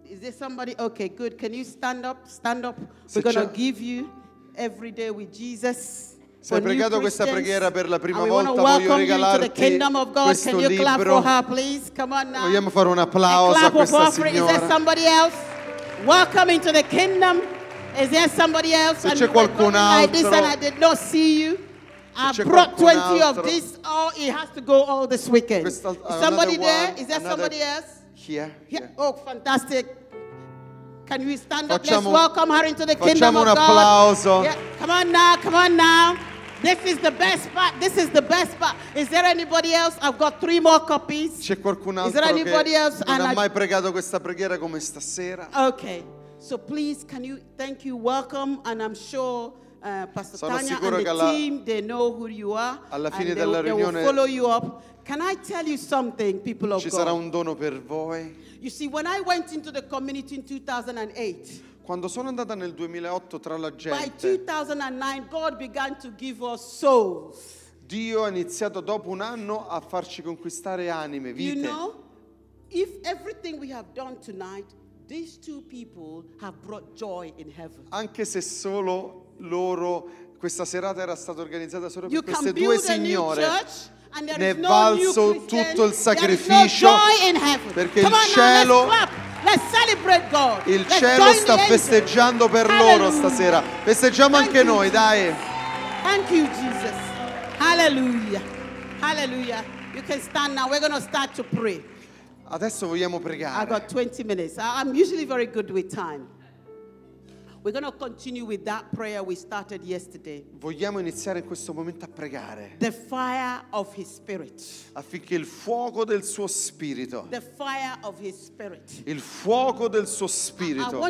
Is there somebody? Okay, good. Can you stand up? Stand up. Se We're going to give you every day with Jesus. Se hai pregato questa preghiera per la prima volta, voglio regalarti questo libro. Her, Vogliamo fare un applauso a questa signora. Welcome into the kingdom. Is there somebody else? Se c'è qualcun altro. you. I brought 20 of this. Oh, it has to go all this weekend. Crystal, is uh, somebody there? Is there somebody else? Here, here. here. Oh, fantastic. Can we stand up? Facciamo, Let's welcome her into the kingdom of God. Yeah. Come on now, come on now. This is the best part. This is the best part. Is there anybody else? I've got three more copies. C'è qualcun altro che else? non ha mai pregato questa preghiera come stasera. Okay. So please, can you thank you, welcome, and I'm sure uh, Pastor Sono Tanya and che the alla- team, they know who you are. Alla fine and they, della they riunione- will follow you up. Can I tell you something, people of Ci sarà un dono per voi. You see, when I went into the community in 2008, Quando sono andata nel 2008 tra la by gente, 2009, God began to give us souls. Dio ha iniziato dopo un anno a farci conquistare anime, You vite. know, if everything we have done tonight, these two people have brought joy in heaven. Anche se solo loro questa serata era stata organizzata solo per queste due signore. Ne è valso tutto il sacrificio perché il cielo, il cielo sta festeggiando per loro stasera. Festeggiamo anche noi, dai. Thank you, Jesus. Hallelujah. Hallelujah. You can stand now. We're going to start to pray. Adesso vogliamo pregare. I've got 20 minutes. I'm usually very good with time. Vogliamo iniziare in questo momento a pregare. Affinché il fuoco del suo spirito. Il fuoco del suo spirito.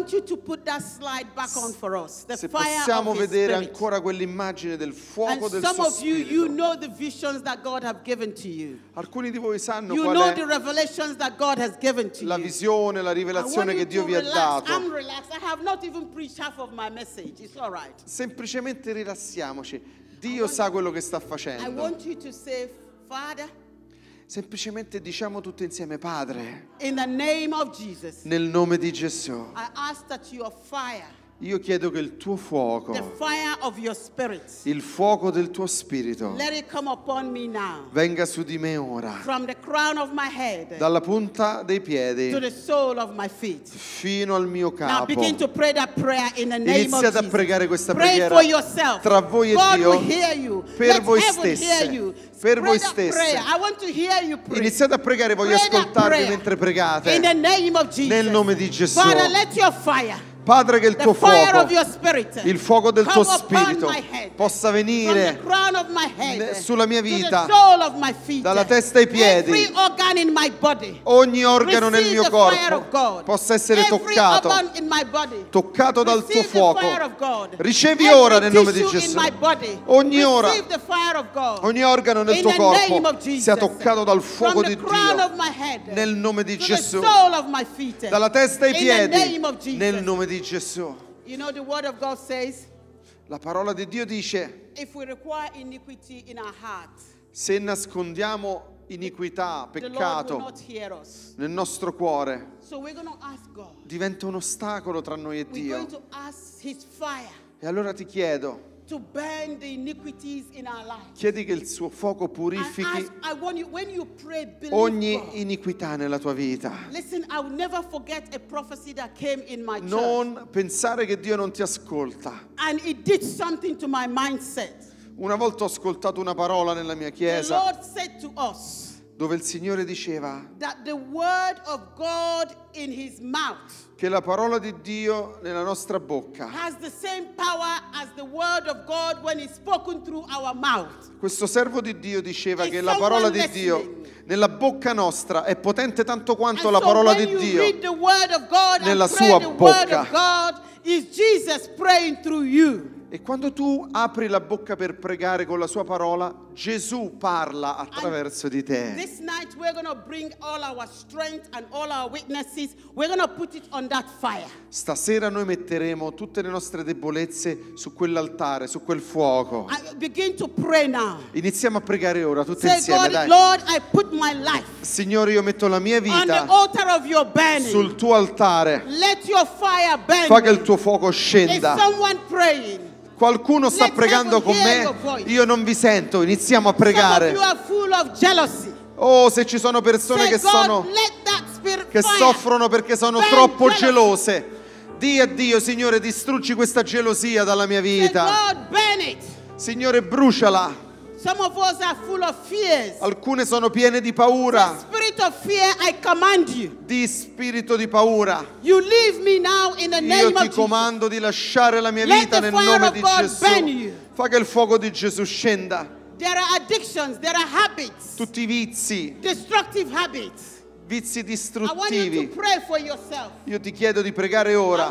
Se possiamo vedere ancora quell'immagine del fuoco del suo spirito. You know the visions that God have given to you. Alcuni di voi sanno you know the revelations that God has given to you. La visione, la rivelazione che Dio vi ha dato. I'm relaxed. I have not even preached half of my message. It's all right. Semplicemente rilassiamoci. Dio want, sa quello che sta facendo. I want you to say, Father, Semplicemente diciamo tutti insieme, Padre, in the name of Jesus, nel nome di Gesù, I ask that your fire io chiedo che il tuo fuoco, spirit, il fuoco del tuo spirito, now, venga su di me ora, head, dalla punta dei piedi feet, fino al mio capo. Iniziate a pregare questa pray preghiera tra voi e God Dio, per voi, stessi. per voi stesse. Iniziate a pregare, voglio ascoltarvi mentre pregate. Nel nome di Gesù. Father, let your fire Padre, che il tuo fuoco, il fuoco del tuo spirito, possa venire sulla mia vita, dalla testa ai piedi, ogni organo nel mio corpo possa essere toccato, toccato dal tuo fuoco. Ricevi ora nel nome di Gesù, ogni, ora, ogni organo nel tuo corpo sia toccato dal fuoco di Dio, nel nome di Gesù, dalla testa ai piedi, nel nome di Gesù di Gesù. You know, says, la parola di Dio dice, heart, se nascondiamo iniquità, peccato nel nostro cuore, so God, diventa un ostacolo tra noi e Dio. E allora ti chiedo, Chiedi che il suo fuoco purifichi ogni iniquità nella tua vita. Non pensare che Dio non ti ascolta. And it did something to my mindset. Una volta ho ascoltato una parola nella mia chiesa. The Lord said to us, dove il Signore diceva che la parola di Dio nella nostra bocca Questo servo di Dio diceva Is che la parola di Dio nella bocca nostra è potente tanto quanto and la so parola di Dio nella sua bocca. E quando tu apri la bocca per pregare con la sua parola, Gesù parla attraverso and di te. This night we're going to bring all our strength and all our weaknesses. We're going to put it on that fire. Stasera noi metteremo tutte le nostre debolezze su quell'altare, su quel fuoco. I begin to pray now. Iniziamo a pregare ora tutti Say, insieme, God, dai. Lord, I put my life. Signore, io metto la mia vita altar of your burning. sul tuo altare. Let your fire burn. Fa che il tuo fuoco scenda. Is someone praying? Qualcuno sta Let pregando con me, io non vi sento, iniziamo a pregare. Oh, se ci sono persone Say, che, sono, che soffrono perché sono troppo jealousy. gelose. Dì a Dio, Signore, distruggi questa gelosia dalla mia vita. Say, Signore, bruciala. Some of us are full of fears. Alcune sono piene di paura. The spirit of fear, I command you. Di spirito di paura. You leave me now in the name Io ti comando di lasciare la mia Let vita nel nome di God Gesù. Fa che il fuoco di Gesù scenda. There are addictions, there are habits. Tutti i vizi. Destructive habits vizi distruttivi. Io ti chiedo di pregare ora.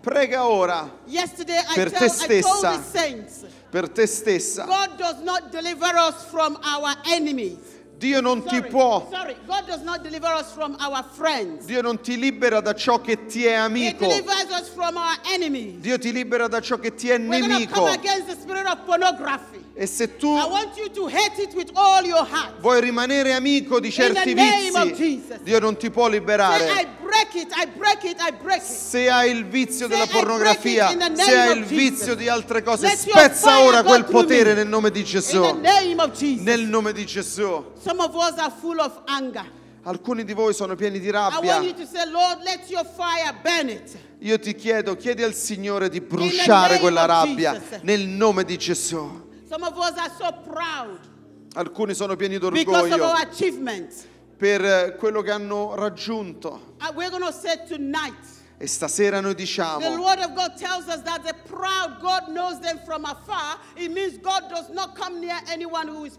Prega ora per te stessa per te stessa. God does not deliver us from our enemies. Dio non sorry, ti può. Sorry, God does not deliver us from our friends. Dio non ti libera da ciò che ti è amico. He delivers us from our enemies. Dio ti libera da ciò che ti è We're nemico. Come against the spirit of pornography. E se tu vuoi rimanere amico di certi vizi, Dio non ti può liberare. Se hai il vizio della pornografia, se hai il vizio di altre cose, spezza ora quel potere nel nome di Gesù. Nel nome di Gesù. Alcuni di voi sono pieni di rabbia. Io ti chiedo, chiedi al Signore di bruciare quella rabbia nel nome di Gesù. So Alcuni sono pieni d'orgoglio per eh, quello che hanno raggiunto. Uh, tonight, e stasera noi diciamo The word of God tells us that the proud God knows them from afar. It means God does not come near anyone who is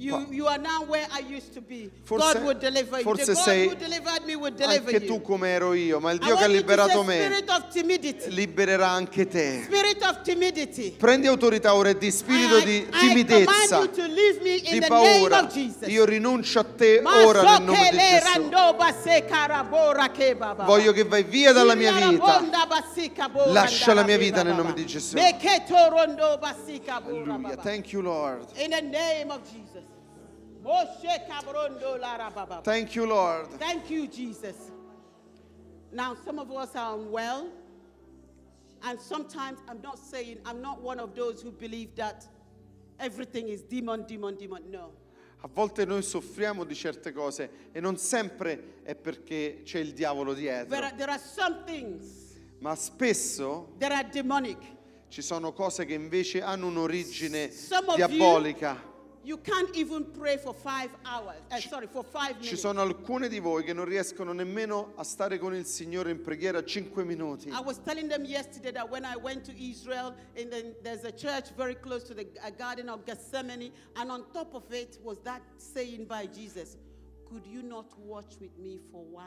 You, you are now where I used to be. Forse, God will deliver you. The God sei who delivered me will deliver anche tu come ero io, ma il Dio che ha liberato me libererà anche te. of Prendi autorità ora e di spirito I- di timidezza, command you to leave me in di the name paura. of Jesus. Io rinuncio a te ora nel nome di Masokele Gesù. Voglio che vai via dalla mia vita. Lascia la mia vita nel nome di Gesù. Meketo rondo basika Alleluia. Thank you Lord. In the name of Jesus. Thank you, Lord. Thank you, Jesus. Now, some of us are unwell, and sometimes I'm not saying, I'm not one of those who believe that everything is demon, demon, demon. No. A volte noi soffriamo di certe cose e non sempre è perché c'è il diavolo dietro. There there are some things Ma spesso there are demonic. ci sono cose che invece hanno un'origine diabolica. You can't even pray for five hours, eh, sorry, for five minutes. Ci sono alcune di voi che non riescono nemmeno a stare con il Signore in preghiera cinque minuti. I was telling them yesterday that when I went to Israel, and then there's a church very close to the uh, Garden of Gethsemane, and on top of it was that saying by Jesus.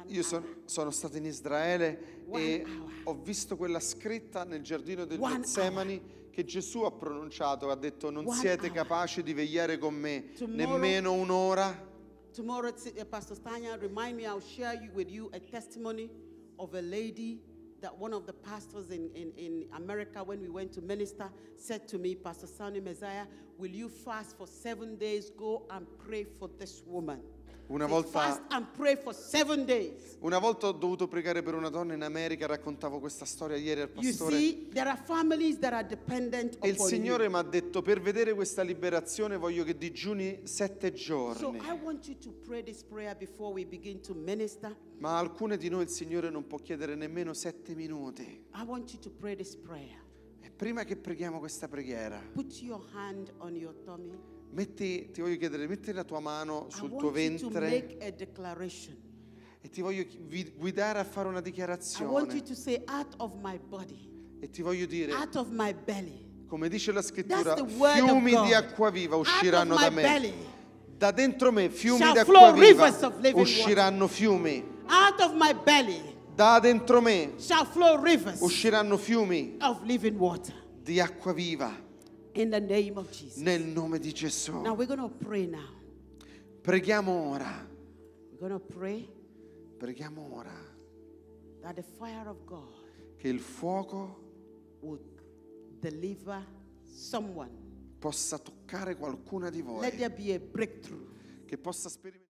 Io sono, sono stato in Israele e hour. ho visto quella scritta nel giardino del Getsemani che Gesù ha pronunciato, ha detto non one siete hour. capaci di vegliare con me tomorrow, nemmeno un'ora. Tomorrow, eh, Pastor Stanya, remind me, I'll share you, with you a testimony of a lady that one of the pastors in, in, in America, when we went to minister, said to me, Pastor Sani Messiah, will you fast for seven days? Go and pray for this woman. Una volta, una volta ho dovuto pregare per una donna in America, raccontavo questa storia ieri al pastore. See, e il Signore mi ha detto, per vedere questa liberazione voglio che digiuni sette giorni. So Ma alcune di noi il Signore non può chiedere nemmeno sette minuti. I want you to pray this prayer prima che preghiamo questa preghiera, metti, ti voglio chiedere, metti la tua mano sul tuo ventre e ti voglio guidare a fare una dichiarazione. Say, body, e ti voglio dire, belly, come dice la scrittura, fiumi di acqua viva usciranno da me. Belly, da dentro me fiumi di acqua viva usciranno fiumi. Out of my belly da dentro me usciranno fiumi di acqua viva. In the name of Jesus. Nel nome di Gesù. Now we're gonna pray now. Preghiamo ora. We're gonna pray. Preghiamo ora. That the fire of God. Che il fuoco. Would deliver someone. Possa toccare qualcuna di voi. Let there be a breakthrough. Che possa sperimentare.